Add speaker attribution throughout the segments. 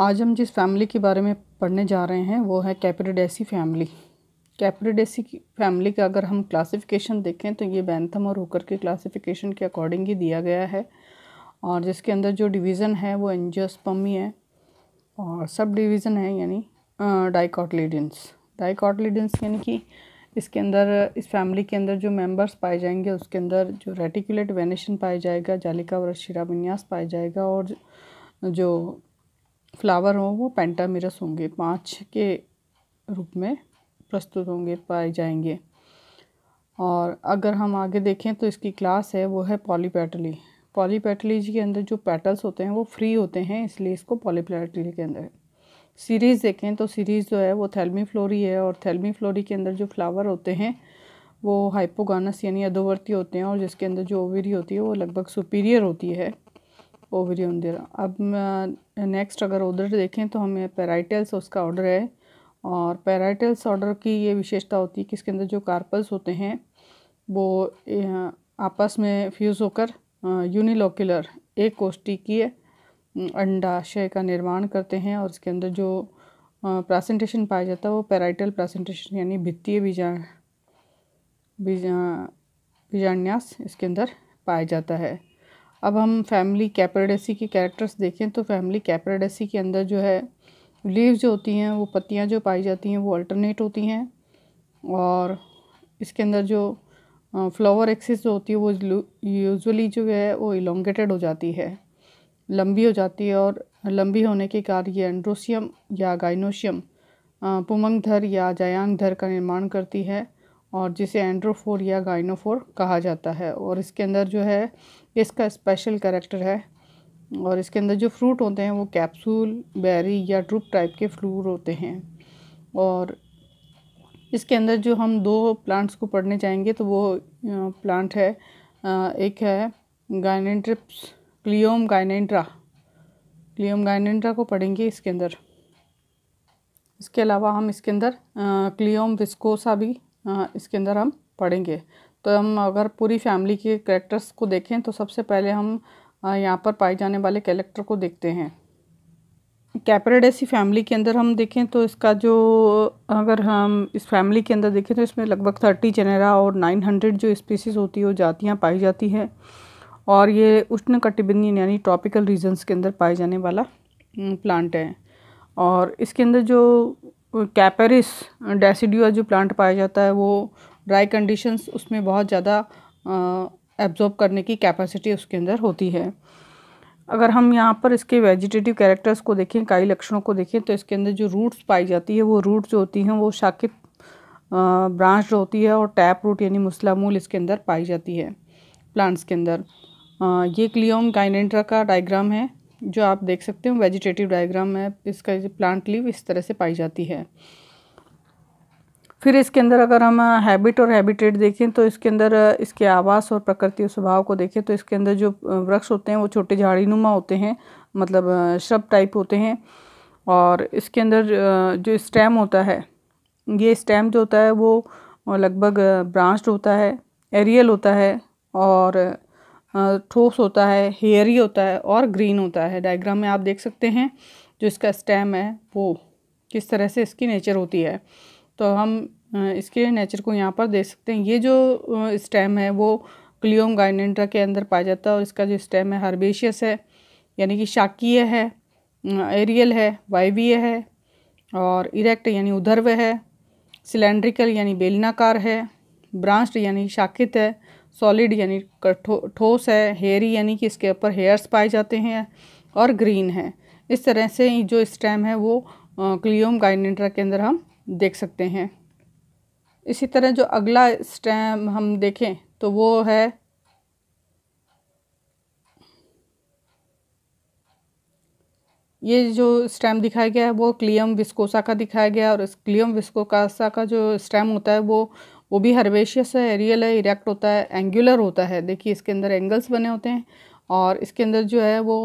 Speaker 1: आज हम जिस फैमिली के बारे में पढ़ने जा रहे हैं वो है कैपरेडेसी फैमिली कैपरेडेसी की फैमिली का अगर हम क्लासिफिकेशन देखें तो ये बैंथम और होकर के क्लासिफिकेशन के अकॉर्डिंग ही दिया गया है और जिसके अंदर जो डिवीज़न है वो एनजियोस्पमी है और सब डिवीज़न है यानी डाइकॉटलीडेंस डाइकॉटलीडेंस यानी कि इसके अंदर इस फैमिली के अंदर जो मेंबर्स पाए जाएंगे उसके अंदर जो रेटिकुलेट वेनेशन पाया जाएगा जालिका और शिरा विन्यास पाया जाएगा और जो फ्लावर हों वो पेंटामिरस होंगे पाँच के रूप में प्रस्तुत होंगे पाए जाएंगे और अगर हम आगे देखें तो इसकी क्लास है वो है पॉलीपेटली पॉलीपेटली के अंदर जो पेटल्स होते हैं वो फ्री होते हैं इसलिए इसको पॉलीपेटली के अंदर सीरीज़ देखें तो सीरीज़ जो है वो थैलमी फ्लोरी है और थैलमी फ्लोरी के अंदर जो फ्लावर होते हैं वो हाइपोगानस यानी अधोवर्ती होते हैं और जिसके अंदर जो ओवरी होती है वो लगभग सुपीरियर होती है ओवरियन दे अब नेक्स्ट अगर ऑर्डर देखें तो हमें पैराइटल्स उसका ऑर्डर है और पैराइटल्स ऑर्डर की ये विशेषता होती है कि इसके अंदर जो कार्पल्स होते हैं वो आपस में फ्यूज़ होकर यूनिलोकुलर एक की अंडाशय का निर्माण करते हैं और इसके अंदर जो प्रेजेंटेशन पाया जाता है वो पैराइटल प्रेजेंटेशन यानी भित्तीय बीजा बीजा बीजान्यास इसके अंदर पाया जाता है अब हम फैमिली कैपरेडेसी के कैरेक्टर्स देखें तो फैमिली कैपरेडेसी के अंदर जो है लीव्स जो होती हैं वो पत्तियाँ जो पाई जाती हैं वो अल्टरनेट होती हैं और इसके अंदर जो फ्लावर एक्सिस जो होती है वो यूजुअली जो है वो इलोंगेटेड हो जाती है लंबी हो जाती है और लंबी होने के कारण ये एंड्रोसियम या गाइनोशियम पुमंगधर या जयांगधर का निर्माण करती है और जिसे एंड्रोफोर या गाइनोफोर कहा जाता है और इसके अंदर जो है इसका स्पेशल करेक्टर है और इसके अंदर जो फ्रूट होते हैं वो कैप्सूल बेरी या ड्रुप टाइप के फ्रूट होते हैं और इसके अंदर जो हम दो प्लांट्स को पढ़ने जाएंगे तो वो प्लांट है एक है गाइनेट्रिप्स क्लियोम गाइनेंट्रा क्लियोम गाइनेंट्रा को पढ़ेंगे इसके अंदर इसके अलावा हम इसके अंदर क्लियोम विस्कोसा भी हाँ, इसके अंदर हम पढ़ेंगे तो हम अगर पूरी फैमिली के करेक्टर्स को देखें तो सबसे पहले हम यहाँ पर पाए जाने वाले कैरेक्टर को देखते हैं कैपरेडेसी फैमिली के अंदर हम देखें तो इसका जो अगर हम इस फैमिली के अंदर देखें तो इसमें लगभग थर्टी जेनेरा और नाइन हंड्रेड जो स्पीसीज होती है वो जातियाँ पाई जाती है और ये उष्ण कटिबंधी यानी ट्रॉपिकल रीजन्स के अंदर पाए जाने वाला प्लांट है और इसके अंदर जो कैपेरिस डेसिड्यूअर जो प्लांट पाया जाता है वो ड्राई कंडीशंस उसमें बहुत ज़्यादा एब्जॉर्ब करने की कैपेसिटी उसके अंदर होती है अगर हम यहाँ पर इसके वेजिटेटिव कैरेक्टर्स को देखें कई लक्षणों को देखें तो इसके अंदर जो रूट्स पाई जाती है वो रूट जो होती हैं वो शाकित ब्रांच होती है और टैप रूट यानी मुसला मूल इसके अंदर पाई जाती है प्लांट्स के अंदर ये क्लियोम गाइनेंट्रा का डायग्राम है जो आप देख सकते हो वेजिटेटिव डायग्राम है इसका प्लांट लीव इस तरह से पाई जाती है फिर इसके अंदर अगर हम हैबिट और हैबिटेट देखें तो इसके अंदर इसके आवास और प्रकृति और स्वभाव को देखें तो इसके अंदर जो वृक्ष होते हैं वो छोटे झाड़ी नुमा होते हैं मतलब श्रब टाइप होते हैं और इसके अंदर जो स्टेम होता है ये स्टेम जो होता है वो लगभग ब्रांच्ड होता है एरियल होता है और ठोस होता है हेयरी होता है और ग्रीन होता है डायग्राम में आप देख सकते हैं जो इसका स्टेम है वो किस तरह से इसकी नेचर होती है तो हम इसके नेचर को यहाँ पर देख सकते हैं ये जो स्टेम है वो क्लियोम गाइनेंड्रा के अंदर पाया जाता है और इसका जो स्टेम है हर्बेशियस है यानी कि शाकीय है एरियल है वाइवीय है और इरेक्ट यानी उधर्व है सिलेंड्रिकल यानी बेलनाकार है ब्रांच्ड यानी शाखित है सॉलिड यानी ठोस है हेयरी यानी कि इसके ऊपर हेयर्स पाए जाते हैं और ग्रीन है इस तरह से जो स्टेम है वो क्लियोम गाइनेट्रा के अंदर हम देख सकते हैं इसी तरह जो अगला स्टेम हम देखें तो वो है ये जो स्टेम दिखाया गया है वो क्लियम विस्कोसा का दिखाया गया है और इस क्लियम विस्कोकासा का जो स्टेम होता है वो वो भी हर्बेशियस है एरियल है इरेक्ट होता है एंगुलर होता है देखिए इसके अंदर एंगल्स बने होते हैं और इसके अंदर जो है वो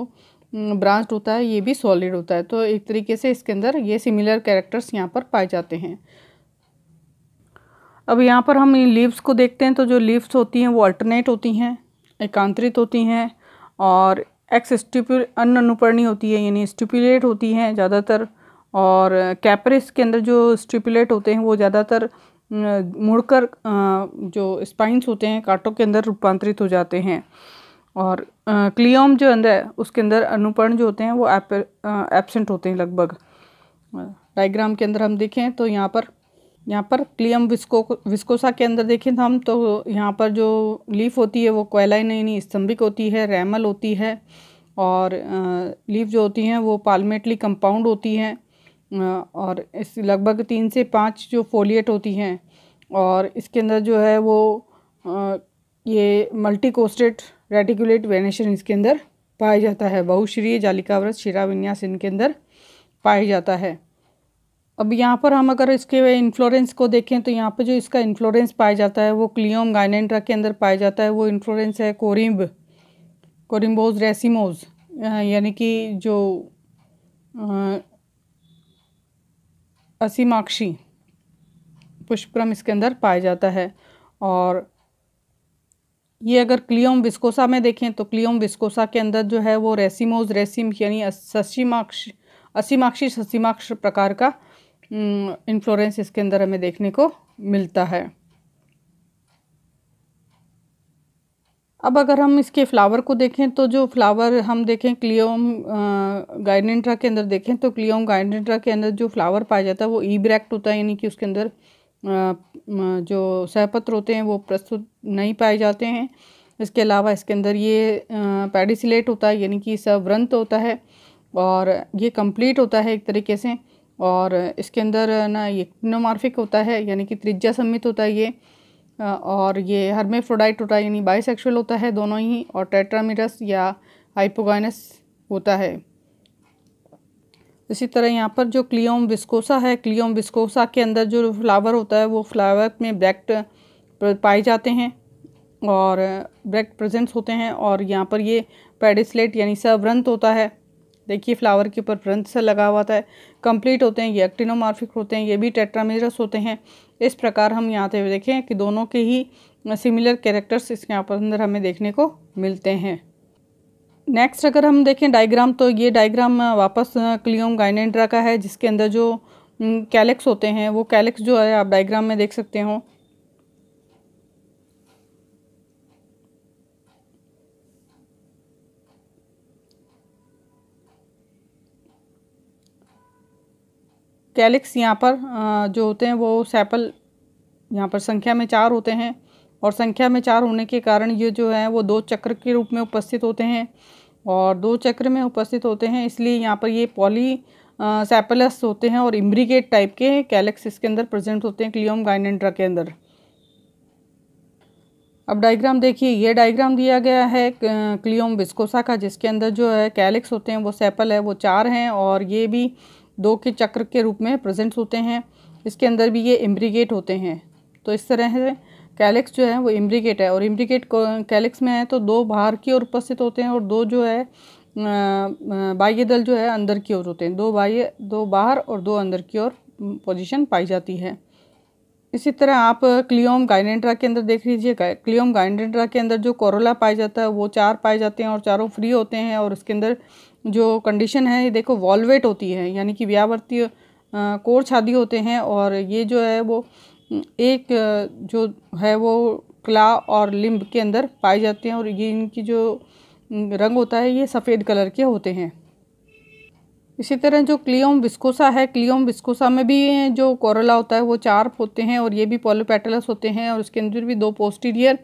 Speaker 1: ब्रांच हम्म, होता है ये भी सॉलिड होता है तो एक तरीके से इसके अंदर ये सिमिलर कैरेक्टर्स यहाँ पर पाए जाते हैं अब यहाँ पर हम लीव्स को देखते हैं तो जो लीव्स होती हैं वो अल्टरनेट होती हैं एकांतरित होती हैं और एक्स स्टिप्यू अनुपर्णी होती है यानी स्टिपुलेट होती हैं ज़्यादातर और कैपरिस के अंदर जो स्टिपुलेट होते हैं वो ज़्यादातर मुड़कर जो स्पाइंस होते हैं कांटों के अंदर रूपांतरित हो जाते हैं और क्लियोम जो अंदर है उसके अंदर अनुपर्ण जो होते हैं वो एबसेंट होते हैं लगभग डायग्राम के अंदर हम देखें तो यहाँ पर यहाँ पर क्लियम विस्को विस्कोसा के अंदर देखें तो हम तो यहाँ पर जो लीफ होती है वो क्वेलाइन यानी स्तंभिक होती है रैमल होती है और लीफ जो होती हैं वो पालमेटली कंपाउंड होती हैं और इस लगभग तीन से पाँच जो फोलिएट होती हैं और इसके अंदर जो है वो ये मल्टी कोस्टेड रेटिकुलेट वेनेशन इसके अंदर पाया जाता है बहुश्रीय जालिकाव्रत शिरा विन्यास इनके अंदर पाया जाता है अब यहाँ पर हम अगर इसके इन्फ्लोरेंस को देखें तो यहाँ पर जो इसका इन्फ्लोरेंस पाया जाता है वो क्लियोम गाइनेंट्रा के अंदर पाया जाता है वो इन्फ्लोरेंस है कोरिम्ब कोरिम्बोज रेसिमोज यानी कि जो असीमाक्षी पुष्पक्रम इसके अंदर पाया जाता है और ये अगर क्लियोम विस्कोसा में देखें तो क्लियोम विस्कोसा के अंदर जो है वो रेसिमोज रेसिम यानी ससीमाक्ष असीमाक्षी ससीमाक्ष प्रकार का इन्फ्लोरेंस इसके अंदर हमें देखने को मिलता है अब अगर हम इसके फ्लावर को देखें तो जो फ्लावर हम देखें क्लियोम गाइडेंट्रा के अंदर देखें तो क्लियोम गाइडेंट्रा के अंदर जो फ्लावर पाया जाता है वो ईब्रैक्ट होता है यानी कि उसके अंदर जो सहपत्र होते हैं वो प्रस्तुत नहीं पाए जाते हैं इसके अलावा इसके अंदर ये पेडिसिलेट होता है यानी कि सव्रंत होता है और ये कंप्लीट होता है एक तरीके से और इसके अंदर ना ये नोमार्फिक होता है यानी कि त्रिज्या सम्मित होता है ये और ये हर्मेफ्रोडाइट टोटा यानी बाइसेक्सुअल होता है दोनों ही और टेट्रामिरस या हाइपोगाइनस होता है इसी तरह यहाँ पर जो क्लियोम विस्कोसा है क्लियोम विस्कोसा के अंदर जो फ्लावर होता है वो फ्लावर में ब्रैक्ट पाए जाते हैं और ब्रैक्ट प्रजेंट्स होते हैं और यहाँ पर ये पेडिसलेट यानी सवृंत होता है देखिए फ्लावर के ऊपर व्रंथ सा लगा हुआ था कंप्लीट होते हैं ये एक्टिनोमार्फिक होते हैं ये भी टेट्रामिरस होते हैं इस प्रकार हम यहाँ पे देखें कि दोनों के ही सिमिलर कैरेक्टर्स इसके यहाँ पर अंदर हमें देखने को मिलते हैं नेक्स्ट अगर हम देखें डायग्राम तो ये डायग्राम वापस क्लियोम गाइनेंड्रा का है जिसके अंदर जो कैलेक्स होते हैं वो कैलेक्स जो है आप डायग्राम में देख सकते हो कैलिक्स यहाँ पर जो होते हैं वो सैपल यहाँ पर संख्या में चार होते हैं और संख्या में चार होने के कारण ये जो है वो दो चक्र के रूप में उपस्थित होते हैं और दो चक्र में उपस्थित होते हैं इसलिए यहाँ पर ये पॉली सैपलस होते हैं और इम्ब्रिकेट टाइप के कैलेक्स इसके अंदर प्रेजेंट होते हैं क्लियोम गाइनेंड्रा के अंदर अब डायग्राम देखिए ये डायग्राम दिया गया है क्लियोम विस्कोसा का जिसके अंदर जो है कैलिक्स होते हैं वो सैपल है वो चार हैं और ये भी दो के चक्र के रूप में प्रजेंट होते हैं इसके अंदर भी ये इम्ब्रीगेट होते हैं तो इस तरह से कैलिक्स जो है वो इम्ब्रीगेट है और इम्ब्रीगेट कैलिक्स में है तो दो बाहर की ओर उपस्थित होते हैं और दो जो है बाह्य दल जो है अंदर की ओर होते हैं दो बाह्य दो बाहर और दो अंदर की ओर पोजीशन पाई जाती है इसी तरह आप क्लियोम गाइनेंड्रा के अंदर देख लीजिए क्लियोम गाइनेंड्रा के अंदर जो कोरोला पाया जाता है वो चार पाए जाते हैं और चारों फ्री होते हैं और इसके अंदर जो कंडीशन है ये देखो वॉलवेट होती है यानी कि व्यावर्तीय कोर छादी होते हैं और ये जो है वो एक जो है वो क्ला और लिम्ब के अंदर पाए जाते हैं और ये इनकी जो रंग होता है ये सफ़ेद कलर के होते हैं इसी तरह जो क्लियोम विस्कोसा है क्लियोम विस्कोसा में भी जो कोरोला होता है वो चार होते हैं और ये भी पोलोपेटलस होते हैं और उसके अंदर भी दो पोस्टीरियर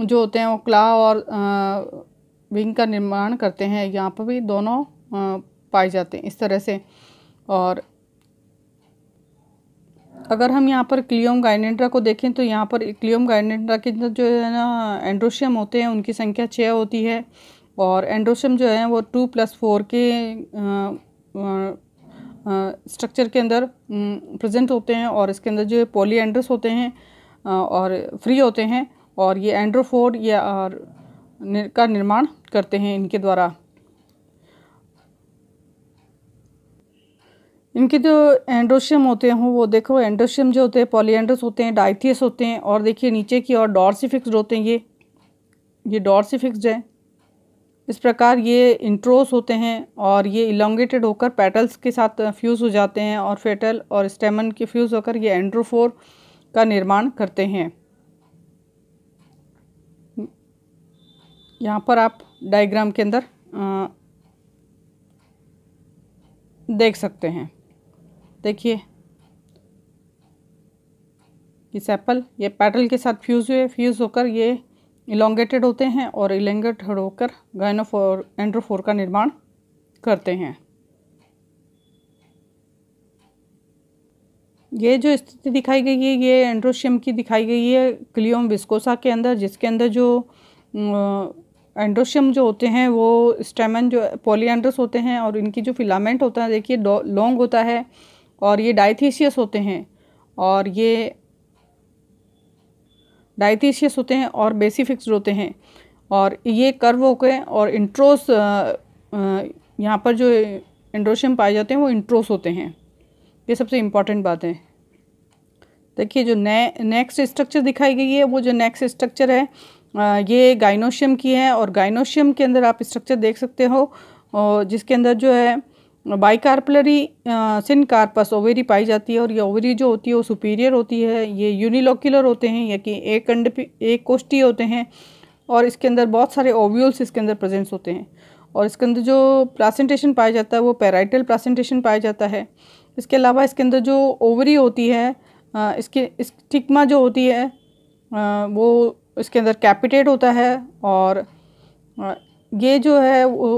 Speaker 1: जो होते हैं वो क्ला और विंग का निर्माण करते हैं यहाँ पर भी दोनों पाए जाते हैं इस तरह से और अगर हम यहाँ पर क्लियोम गाइनेंड्रा को देखें तो यहाँ पर क्लियोम गाइनेंड्रा के अंदर जो है ना एंड्रोशियम होते हैं उनकी संख्या छः होती है और एंड्रोशियम जो है वो टू प्लस फोर के स्ट्रक्चर के अंदर प्रेजेंट होते हैं और इसके अंदर जो पोली एंड्रस होते हैं और फ्री होते हैं और ये एंड्रोफोर या और का निर्माण करते हैं इनके द्वारा इनके जो एंड्रोशियम होते हैं वो देखो एंड्रोशियम जो होते हैं पॉलीएंड्रस होते हैं डाइथियस होते हैं और देखिए नीचे की और डॉर्सीफिक्स्ड होते हैं ये ये डॉर्सीफिक्स्ड हैं इस प्रकार ये इंट्रोस होते हैं और ये इलोंगेटेड होकर पेटल्स के साथ फ्यूज़ हो जाते हैं और फेटल और स्टेमन के फ्यूज़ होकर ये एंड्रोफोर का निर्माण करते हैं यहाँ पर आप डायग्राम के अंदर देख सकते हैं देखिए ये एप्पल ये पैटल के साथ फ्यूज़ हुए फ्यूज़ होकर ये इलोंगेटेड होते हैं और इलेंगेट होकर गायनोफोर एंड्रोफोर का निर्माण करते हैं ये जो स्थिति दिखाई गई है ये एंड्रोशियम की दिखाई गई है क्लियोम विस्कोसा के अंदर जिसके अंदर जो एंड्रोशियम जो होते हैं वो स्टेमन जो पोलियड्रस होते हैं और इनकी जो फिलामेंट होता है देखिए लॉन्ग होता है और ये डाइथीशियस होते हैं और ये डाइथीशियस होते हैं और बेसिफिक्स होते हैं और ये कर्व हो गए और इंट्रोस यहाँ पर जो एंड्रोशियम पाए जाते हैं वो इंट्रोस होते हैं ये सबसे इम्पॉर्टेंट बात है देखिए जो ने नेक्स्ट स्ट्रक्चर दिखाई गई है वो जो नेक्स्ट स्ट्रक्चर है ये गाइनोशियम की है और गाइनोशियम के अंदर आप स्ट्रक्चर देख सकते हो और जिसके अंदर जो है बाइकार्पलरी कार्पस ओवेरी पाई जाती है और ये ओवेरी जो होती है वो सुपीरियर होती है ये यूनिलोक्यूलर होते हैं या कि एक अंड एक कोष्टी होते हैं और इसके अंदर बहुत सारे ओव्यूल्स इसके अंदर प्रेजेंस होते हैं और इसके अंदर जो प्लासेंटेशन पाया जाता है वो पैराइटल प्लासेंटेशन पाया जाता है इसके अलावा इसके अंदर जो ओवरी होती है इसके इस टिकमा जो होती है वो उसके अंदर कैपिटेट होता है और ये जो है वो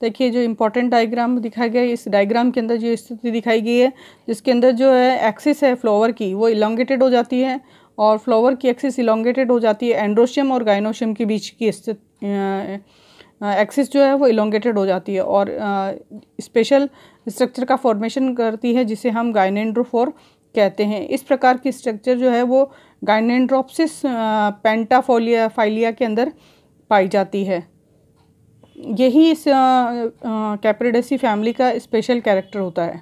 Speaker 1: देखिए जो इम्पोर्टेंट डायग्राम दिखाया गया है इस डायग्राम के अंदर जो स्थिति दिखाई गई है जिसके अंदर जो है एक्सिस है फ्लावर की वो इलांगेटेड हो जाती है और फ्लावर की एक्सिस इलांगेटेड हो जाती है एंड्रोशियम और गाइनोशियम के बीच की स्थिति एक्सिस जो है वो इलांगेटेड हो जाती है और स्पेशल स्ट्रक्चर का फॉर्मेशन करती है जिसे हम गाइनेड्रोफोर कहते हैं इस प्रकार की स्ट्रक्चर जो है वो गाइनेड्रोपसिस पेंटाफोलिया फाइलिया के अंदर पाई जाती है यही इस कैपरेडसी फैमिली का स्पेशल कैरेक्टर होता है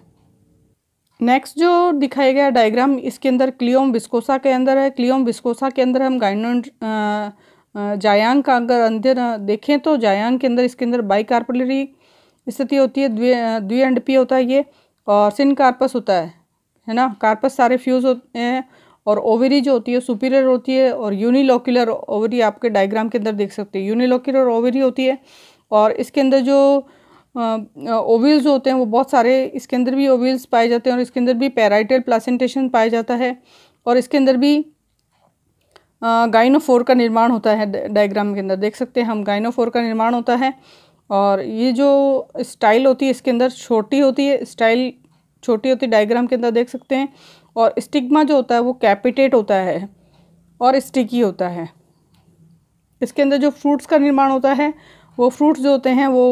Speaker 1: नेक्स्ट जो दिखाया गया डायग्राम इसके अंदर क्लियोम विस्कोसा के अंदर है क्लियोम विस्कोसा के अंदर हम गाइन जायांग का अगर अंदर देखें तो जायांग के अंदर इसके अंदर बाई कार्पलरी स्थिति होती है द्वि पी होता है ये और सिन कार्पस होता है है ना कार्पस सारे फ्यूज़ होते हैं और ओवरी जो होती है सुपीरियर होती है और यूनिलोक्यूलर ओवरी आपके डायग्राम के अंदर देख सकते हैं यूनिलोक्यूलर ओवरी होती है और इसके अंदर जो ओविल्स होते हैं वो बहुत सारे इसके अंदर भी ओविल्स पाए जाते हैं और इसके अंदर भी पैराइटल प्लासेंटेशन पाया जाता है और इसके अंदर भी गाइनोफोर का निर्माण होता है डायग्राम के अंदर देख सकते हैं हम गाइनोफोर का निर्माण होता है और ये जो स्टाइल होती है इसके अंदर छोटी होती है स्टाइल छोटी होती डायग्राम के अंदर देख सकते हैं और स्टिग्मा जो होता है वो कैपिटेट होता है और स्टिकी होता है इसके अंदर जो फ्रूट्स का निर्माण होता है वो फ्रूट्स जो होते हैं वो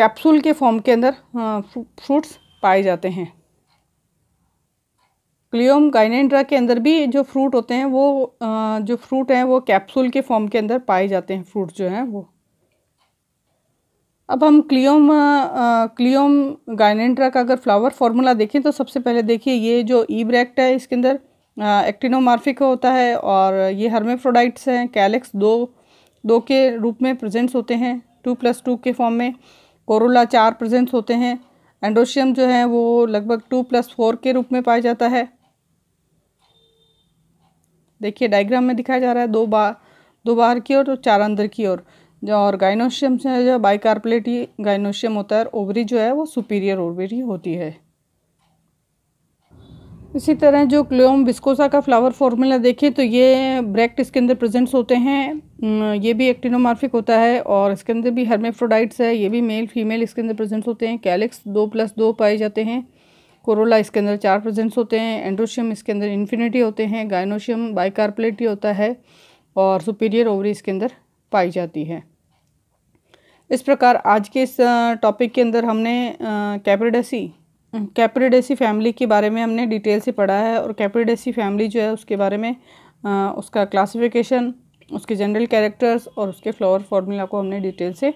Speaker 1: कैप्सूल के फॉर्म के अंदर फ्रूट्स पाए जाते हैं क्लियोम गाइनेड्रा के अंदर भी जो फ्रूट होते हैं वो जो फ्रूट हैं वो कैप्सूल के फॉर्म के अंदर पाए जाते हैं फ्रूट जो हैं वो अब हम क्लियोम क्लियोम गाइनेंट्रा का अगर फ्लावर फार्मूला देखें तो सबसे पहले देखिए ये जो ई ब्रैक्ट है इसके अंदर एक्टिनोमार्फिक होता है और ये हर्मेफ्रोडाइट्स हैं कैलेक्स दो दो के रूप में प्रेजेंट्स होते हैं टू प्लस टू के फॉर्म में कोरोला चार प्रेजेंट्स होते हैं एंडोशियम जो है वो लगभग टू प्लस फोर के रूप में पाया जाता है देखिए डायग्राम में दिखाया जा रहा है दो बार दो बाहर की ओर और चार अंदर की ओर जो और गाइनोशियम से जो बाइकार्पलेट ही गाइनोशियम होता है और ओवरी जो है वो सुपीरियर ओवरी होती है इसी तरह जो क्लियोम विस्कोसा का फ्लावर फॉर्मूला देखें तो ये ब्रैक्ट इसके अंदर प्रेजेंट्स होते हैं ये भी एक्टिनोमार्फिक होता है और इसके अंदर भी हर्मेफ्रोडाइट्स है ये भी मेल फीमेल इसके अंदर प्रेजेंट्स होते हैं कैलिक्स दो प्लस दो पाए जाते हैं कोरोला इसके अंदर चार प्रेजेंट्स होते हैं एंड्रोशियम इसके अंदर इन्फिनिटी होते हैं गाइनोशियम बाइकार्पलेटी होता है और सुपीरियर ओवरी इसके अंदर पाई जाती है इस प्रकार आज के इस टॉपिक के अंदर हमने कैपरेडेसी कैपरेडेसी फैमिली के बारे में हमने डिटेल से पढ़ा है और कैपरेडेसी फैमिली जो है उसके बारे में उसका क्लासिफिकेशन उसके जनरल कैरेक्टर्स और उसके फ्लावर फार्मूला को हमने डिटेल से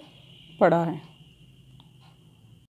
Speaker 1: पढ़ा है